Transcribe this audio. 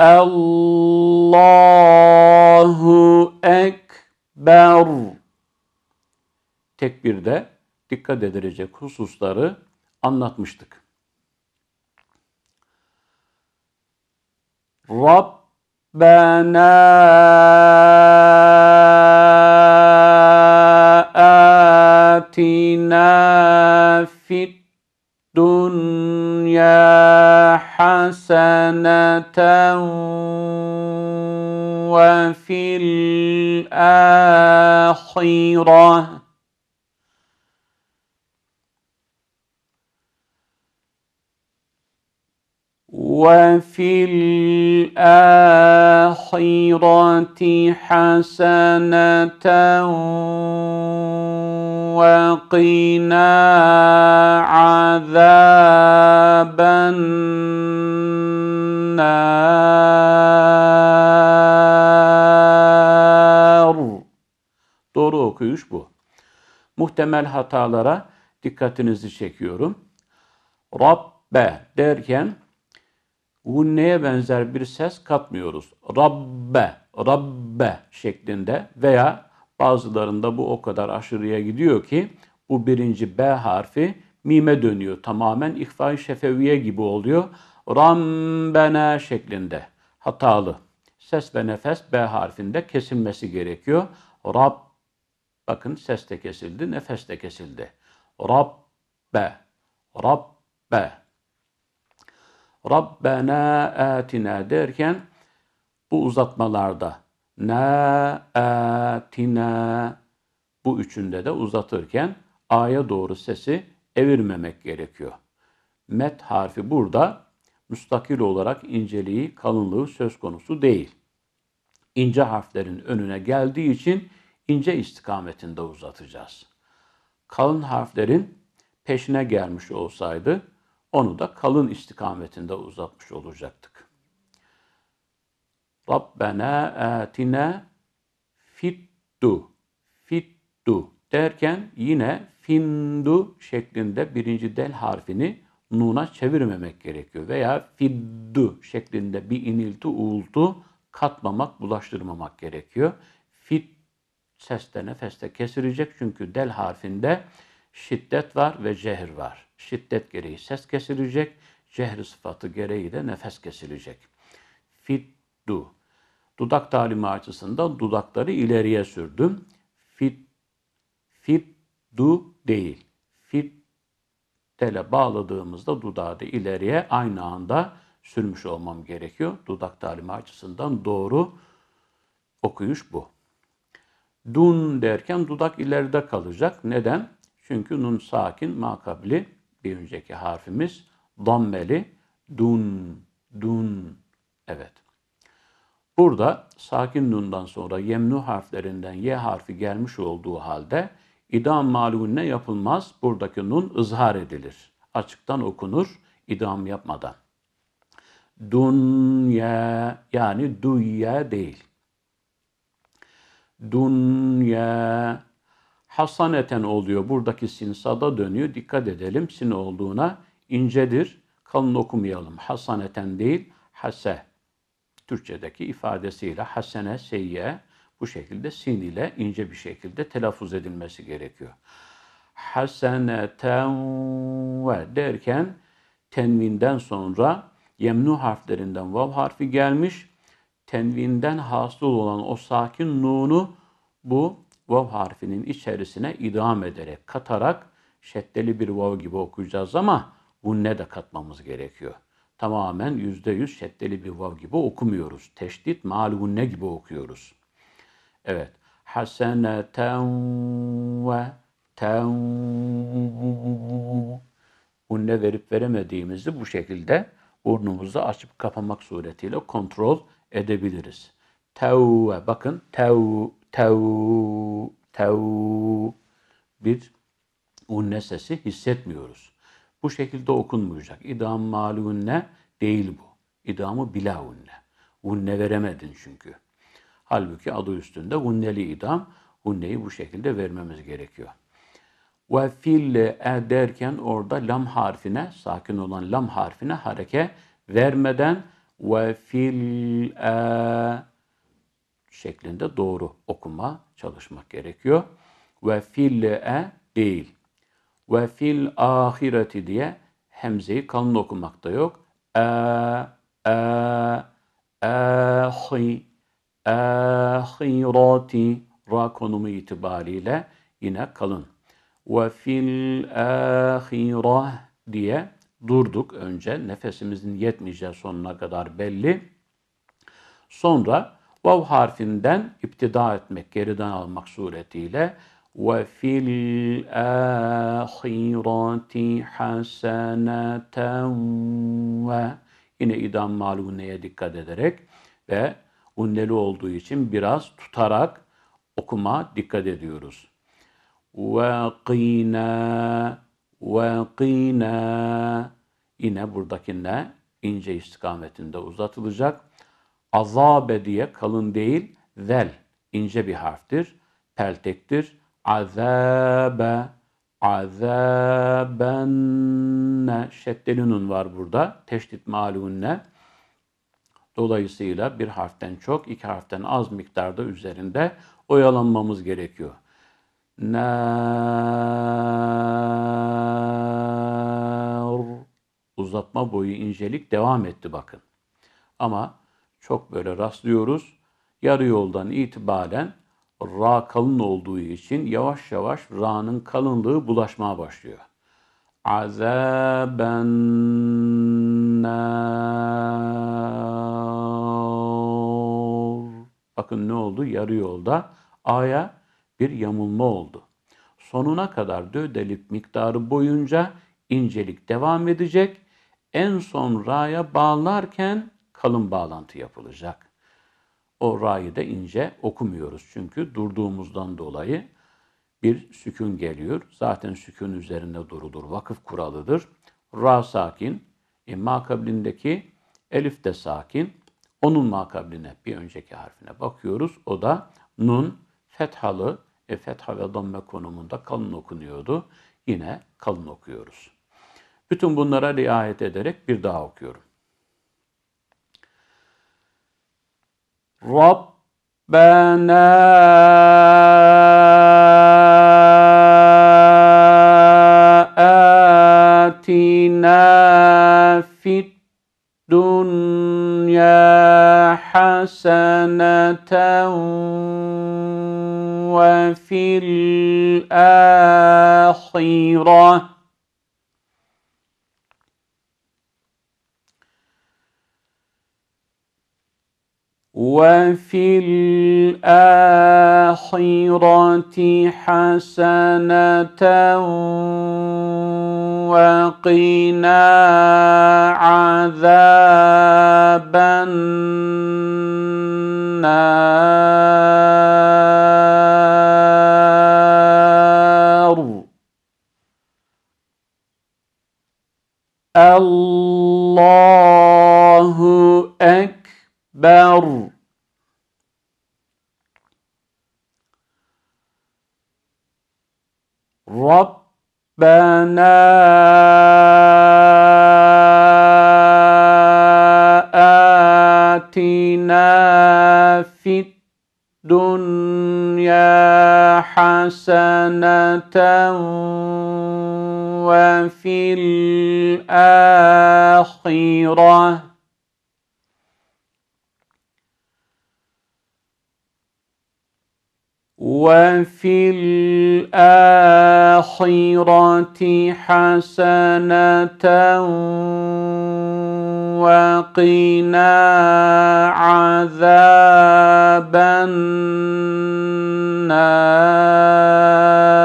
Allahu Ekber. Tekbirde dikkat edilecek hususları anlatmıştık. Rabbena atina fit dünya حسنة وفي الآخرة وفي الآخرة حسنة وقنا عذاب النار Doğru okuyuş bu. Muhtemel hatalara dikkatinizi çekiyorum. Rabbe derken neye benzer bir ses katmıyoruz. Rabbe, Rabbe şeklinde veya bazılarında bu o kadar aşırıya gidiyor ki bu birinci B harfi mime dönüyor. Tamamen ihfa şefeviye gibi oluyor. Rabbena şeklinde hatalı. Ses ve nefes B harfinde kesilmesi gerekiyor. Rab bakın ses de kesildi, nefes de kesildi. Rabbe, Rabbe. Rabbena atina derken bu uzatmalarda na atina bu üçünde de uzatırken a'ya doğru sesi evirmemek gerekiyor. Met harfi burada müstakil olarak inceliği, kalınlığı söz konusu değil. İnce harflerin önüne geldiği için ince istikametinde uzatacağız. Kalın harflerin peşine gelmiş olsaydı onu da kalın istikametinde uzatmış olacaktık. Rabbena atine fiddu fiddu derken yine findu şeklinde birinci del harfini nuna çevirmemek gerekiyor. Veya fiddu şeklinde bir inilti uğultu katmamak, bulaştırmamak gerekiyor. Fit seste nefeste kesirecek çünkü del harfinde şiddet var ve cehir var şiddet gereği ses kesilecek, cehri sıfatı gereği de nefes kesilecek. Fiddu. Dudak talimi açısından dudakları ileriye sürdüm. Fit, fiddu değil. Fit tele bağladığımızda dudağı da ileriye aynı anda sürmüş olmam gerekiyor. Dudak talimi açısından doğru okuyuş bu. Dun derken dudak ileride kalacak. Neden? Çünkü nun sakin, makabli bir önceki harfimiz dammeli dun dun evet. Burada sakin nundan sonra yemnu harflerinden y harfi gelmiş olduğu halde idam ne yapılmaz. Buradaki nun ızhar edilir. Açıktan okunur idam yapmadan. Dunya yani duya değil. Dunya hasaneten oluyor. Buradaki sin sada dönüyor. Dikkat edelim sin olduğuna incedir. Kalın okumayalım. Hasaneten değil hase. Türkçedeki ifadesiyle hasene, seyye bu şekilde sin ile ince bir şekilde telaffuz edilmesi gerekiyor. Haseneten ve derken tenvinden sonra yemnu harflerinden vav harfi gelmiş. Tenvinden hasıl olan o sakin nunu bu vav harfinin içerisine idam ederek, katarak şeddeli bir vav gibi okuyacağız ama ne de katmamız gerekiyor. Tamamen yüzde yüz şeddeli bir vav gibi okumuyoruz. Teşdit malum ne gibi okuyoruz. Evet. Haseneten ve ten ne verip veremediğimizi bu şekilde burnumuzu açıp kapamak suretiyle kontrol edebiliriz. Tevve bakın tev tev tev bir unne sesi hissetmiyoruz. Bu şekilde okunmayacak. İdam malunne değil bu. İdamı bila unne. Unne veremedin çünkü. Halbuki adı üstünde unneli idam. Unneyi bu şekilde vermemiz gerekiyor. Ve fil e derken orada lam harfine, sakin olan lam harfine hareke vermeden ve fil e şeklinde doğru okuma çalışmak gerekiyor. Ve fil'e değil. Ve fil ahireti diye hemzeyi kalın okumakta yok. E, e, ahi, e, ahirati, e, ra konumu itibariyle yine kalın. Ve fil ahirah diye durduk önce. Nefesimizin yetmeyeceği sonuna kadar belli. Sonra Vav harfinden iptida etmek, geriden almak suretiyle ve fil ahireti haseneten ve yine idam maluneye dikkat ederek ve unneli olduğu için biraz tutarak okuma dikkat ediyoruz. Ve qina ve qina yine buradaki ne ince istikametinde uzatılacak. Azabe diye kalın değil, zel ince bir harftir, peltektir. Azabe, azabenne, şeddelinun var burada, teşdit malunne. Dolayısıyla bir harften çok, iki harften az miktarda üzerinde oyalanmamız gerekiyor. Ne? uzatma boyu incelik devam etti bakın. Ama çok böyle rastlıyoruz. Yarı yoldan itibaren ra kalın olduğu için yavaş yavaş ra'nın kalınlığı bulaşmaya başlıyor. Azaben nar. Bakın ne oldu? Yarı yolda a'ya bir yamulma oldu. Sonuna kadar dödelip miktarı boyunca incelik devam edecek. En son ra'ya bağlarken kalın bağlantı yapılacak. O ra'yı da ince okumuyoruz çünkü durduğumuzdan dolayı bir sükun geliyor. Zaten sükun üzerinde durulur. Vakıf kuralıdır. Ra sakin. E, makablindeki elif de sakin. Onun makabline bir önceki harfine bakıyoruz. O da nun fethalı. E, fetha ve damme konumunda kalın okunuyordu. Yine kalın okuyoruz. Bütün bunlara riayet ederek bir daha okuyorum. ربنا آتنا في الدنيا حسنة وفي الآخرة وفي الآخرة حسنة وقنا عذاب النار ربنا آتنا في الدنيا حسنة وفي الآخرة وفي الآخرة حسنة وقنا عذاب النار